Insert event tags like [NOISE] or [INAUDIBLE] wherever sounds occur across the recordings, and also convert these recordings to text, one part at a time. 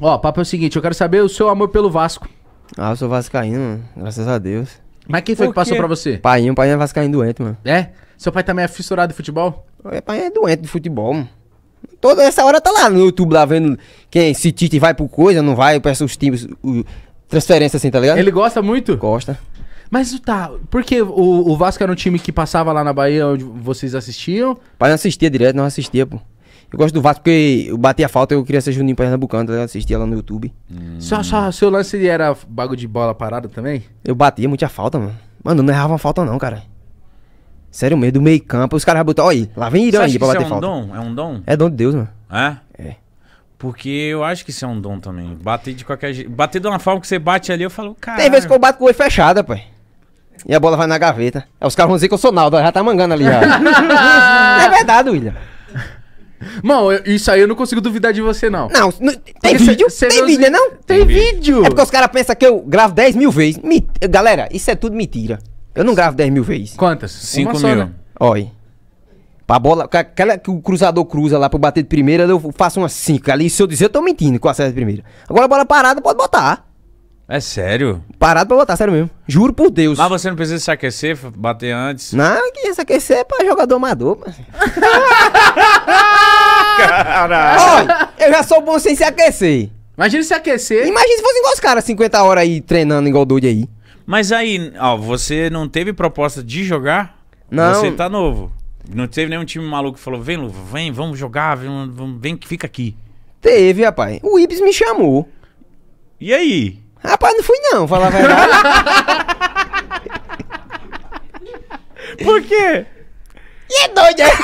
Ó, o papo é o seguinte, eu quero saber o seu amor pelo Vasco. Ah, eu sou vascaíno, mano. graças a Deus. Mas quem foi que passou pra você? o pai é vascaíno doente, mano. É? Seu pai também é fissurado de futebol? Meu é, pai é doente de futebol, mano. Toda essa hora tá lá no YouTube, lá vendo quem, se Tite vai por coisa, não vai, peça os times, o, transferência assim, tá ligado? Ele gosta muito? Gosta. Mas tá, porque o, o Vasco era um time que passava lá na Bahia onde vocês assistiam? Pai não assistia direto, não assistia, pô. Eu gosto do Vasco porque eu bati a falta, eu queria ser Juninho Pernambucano, tá ligado? Assistia lá no YouTube. Hum. Seu, seu, seu lance era bagulho de bola parada também? Eu batia muita falta, mano. Mano, não errava uma falta não, cara. Sério mesmo, do meio campo, os caras botaram, olha, lá vem Irã aí pra bater é um falta. Dom? É um dom? É dom de Deus, mano. É? É. Porque eu acho que isso é um dom também. Bater de qualquer jeito. Bater de uma forma que você bate ali, eu falo, cara. Tem vezes que eu bato com o olho fechado, pai. E a bola vai na gaveta. Aí os caras vão dizer que eu sou Naldo, já tá mangando ali já. [LAUGHS] é verdade, William. Mano, isso aí eu não consigo duvidar de você, não. Não, não tem Porque vídeo? Cê, cê tem vídeo, né, não? Tem, tem vídeo. É porque os caras pensam que eu gravo 10 mil vezes. Me... Galera, isso é tudo mentira. Eu não gravo 10 mil vezes. Quantas? 5 mil. Né? Olha. Pra bola, aquela que o cruzador cruza lá pra eu bater de primeira, eu faço umas 5 ali. Se eu dizer, eu tô mentindo com a de primeira. Agora, bola parada, pode botar. É sério? Parado pra botar, sério mesmo. Juro por Deus. Mas você não precisa se aquecer, bater antes? Não, que se aquecer é pra jogador amador. [LAUGHS] Caralho. eu já sou bom sem se aquecer. Imagina se aquecer. Imagina se fossem igual os caras, 50 horas aí treinando igual o Dude aí. Mas aí, ó, você não teve proposta de jogar? Não. Você tá novo. Não teve nenhum time maluco que falou: vem, Luva, vem, vamos jogar, vem, vem fica aqui. Teve, rapaz. O Ibis me chamou. E aí? Rapaz, não fui não, falar a verdade. [LAUGHS] Por quê? Itu aja. [LAUGHS]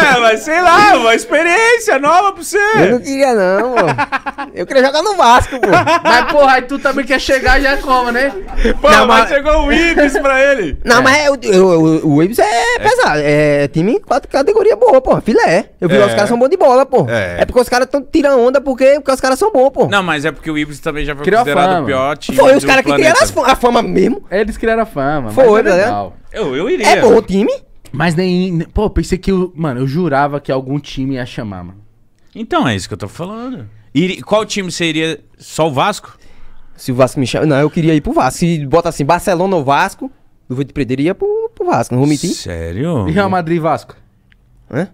É, mas sei lá, uma experiência nova pra você. Eu não queria, não, pô. Eu queria jogar no Vasco, pô. Mas, porra, aí tu também quer chegar já é como, né? Pô, não, mas, mas chegou o Ibis pra ele. Não, é. mas é, o, o, o Ibis é, é pesado. É time quatro categoria boa, pô. Filé. Eu vi é. os caras são bons de bola, pô. É, é porque os caras estão tirando onda porque, porque os caras são bons, pô. Não, mas é porque o Ibis também já foi Criou considerado o pior time. Foi os caras que criaram a fama mesmo. Eles criaram a fama. Foi, mas é né? legal. Eu, eu iria. É bom o time. Mas nem. Pô, pensei que. Eu, mano, eu jurava que algum time ia chamar, mano. Então, é isso que eu tô falando. E qual time seria? Só o Vasco? Se o Vasco me chama. Não, eu queria ir pro Vasco. Se bota assim, Barcelona ou Vasco, Luva de Pedreira ia pro, pro Vasco, não vou mentir. Sério? E Real Madrid e Vasco? Hã?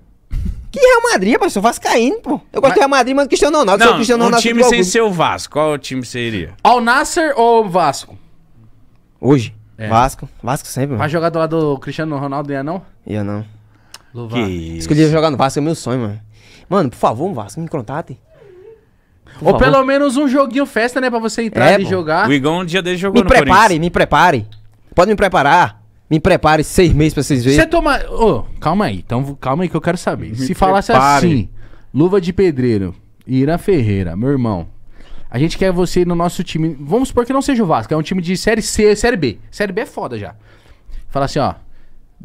Que Real Madrid, pô? Eu sou vascaíno, pô. Eu gosto de Real Madrid, mas Cristiano Ronaldo. Não, Cristiano Ronaldo um time sem ser o Vasco. Qual time seria? Al Nasser ou Vasco? Hoje? É. Vasco. Vasco sempre, mano. Vai jogar do lado do Cristiano Ronaldo ia não? Ia não. Louvar. Que isso. Escolhi jogar no Vasco, é meu sonho, mano. Mano, por favor, um Vasco, me contate. Por Ou favor. pelo menos um joguinho festa, né? Pra você entrar é, e pô. jogar. O Igor um dia dele jogou me no prepare, Me prepare, me prepare. Pode me preparar. Me prepare seis meses pra vocês verem. Você toma... Ô, oh, calma aí. Então, calma aí que eu quero saber. Me Se prepare. falasse assim... Luva de pedreiro, Ira Ferreira, meu irmão... A gente quer você no nosso time. Vamos supor que não seja o Vasco, é um time de Série C, Série B. Série B é foda já. Fala assim, ó. A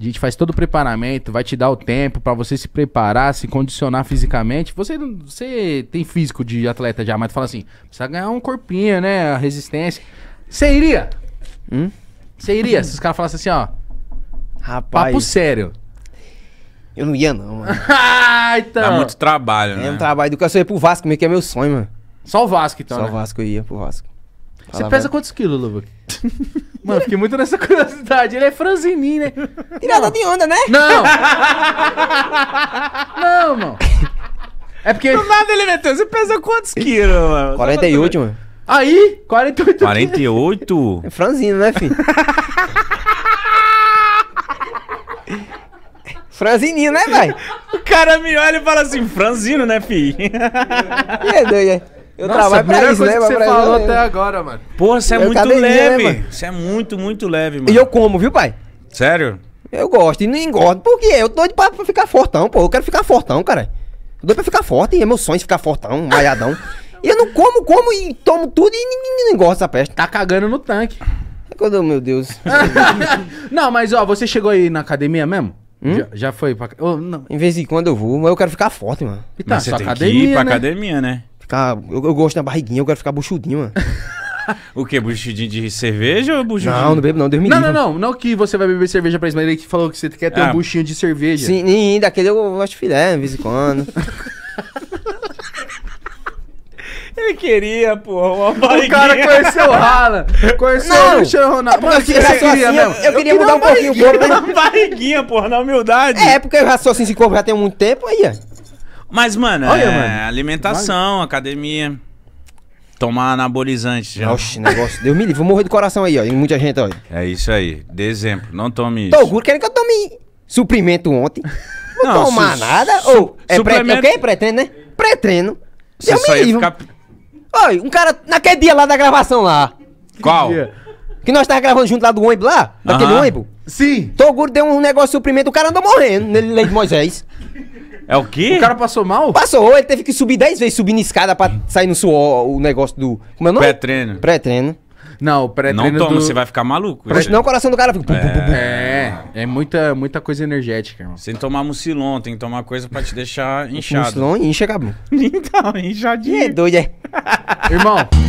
gente faz todo o preparamento, vai te dar o tempo para você se preparar, se condicionar fisicamente. Você, você tem físico de atleta já, mas fala assim, precisa ganhar um corpinho, né? A resistência. Você iria? Hum? Você iria? Se os caras falassem assim, ó. Rapaz. Papo sério. Eu não ia, não, mano. [LAUGHS] ah, então. Dá muito trabalho, é né? É um trabalho do que eu ia pro Vasco, meio que é meu sonho, mano. Só o Vasco, então. Só né? o Vasco ia pro Vasco. Você pesa quantos quilos, Luva? [LAUGHS] Mano, fiquei muito nessa curiosidade. Ele é franzininho, né? Tirada de onda, né? Não! [LAUGHS] não, mano. É porque. Do nada ele meteu. Você pesa quantos quilos, mano? 48, mano. Aí? 48 48? É franzino, né, filho? [LAUGHS] franzininho, né, velho? O cara me olha e fala assim: franzino, né, filho? é doido, é? Eu Nossa, trabalho pra isso, coisa né? Que você falou até agora, mano. Porra, você é eu muito leve. você é muito, muito leve, mano. E eu como, viu, pai? Sério? Eu gosto. E não engordo. Por quê? Eu tô doido pra, pra ficar fortão, pô. Eu quero ficar fortão, cara. Eu doido pra ficar forte. E é meu sonho ficar fortão, malhadão. [LAUGHS] e eu não como, como e tomo tudo e ninguém não engorda essa peste. Tá cagando no tanque. É quando, oh, meu Deus. [LAUGHS] não, mas ó, você chegou aí na academia mesmo? Hum? Já, já, foi pra. Oh, não. Em vez de quando eu vou, mas eu quero ficar forte, mano. E então, tá, mas você tem academia, que ir pra né? academia, né? ficar. Eu, eu gosto da barriguinha, eu quero ficar buchudinho, mano. [LAUGHS] O que? Buchudinho de cerveja ou buchudinho? Não, não bebo não, Deus me Não, não, não. Não que você vai beber cerveja pra isso, mas ele que falou que você quer ter Ah. um buchinho de cerveja. Sim, e daquele eu gosto de filé, de vez em quando. [LAUGHS] Ele queria, porra, uma barriguinha. O cara conheceu o Rala. conheceu Não. o Cristiano Ronaldo. Mano, eu, que queria assim, mesmo? eu- eu queria mudar um uma pouquinho o barriguinha. [LAUGHS] Uma barriguinha, porra, na humildade. É, porque eu já se assim, corpo já tem muito tempo, aí, ó. Mas, mano, Olha, é mano. alimentação, Vai. academia. Tomar anabolizante já. Oxe, negócio. Deus me livre. Vou morrer do coração aí, ó. Tem muita gente, ó. É isso aí. Dezembro. exemplo. Não tome isso. Toguro querendo que eu tome suprimento ontem. Não, não tomar nada. Su Ou, é suplemento... pré, é o pré né? Pré-treino. Você Deus só me livre. Ficar... Oi, um cara, naquele dia lá da gravação lá. Qual? Que nós tava gravando junto lá do ônibus lá, daquele uh -huh. ônibus. Sim. Toguro deu um negócio de suprimento, o cara andou morrendo nele, Leite Moisés. É o quê? O cara passou mal? Passou, ele teve que subir 10 vezes subindo escada pra sair no suor o negócio do. Como é o nome? Pré-treino. Pré-treino. Não, o pré-treino. Não toma, do... você vai ficar maluco. Né? não, o coração do cara fica. É, é, é muita, muita coisa energética, irmão. Sem tomar mucilon, tem que tomar coisa pra te deixar [LAUGHS] inchado. Mucilon incha, cabrão. [LAUGHS] então, inchadinho. É doido, é. irmão.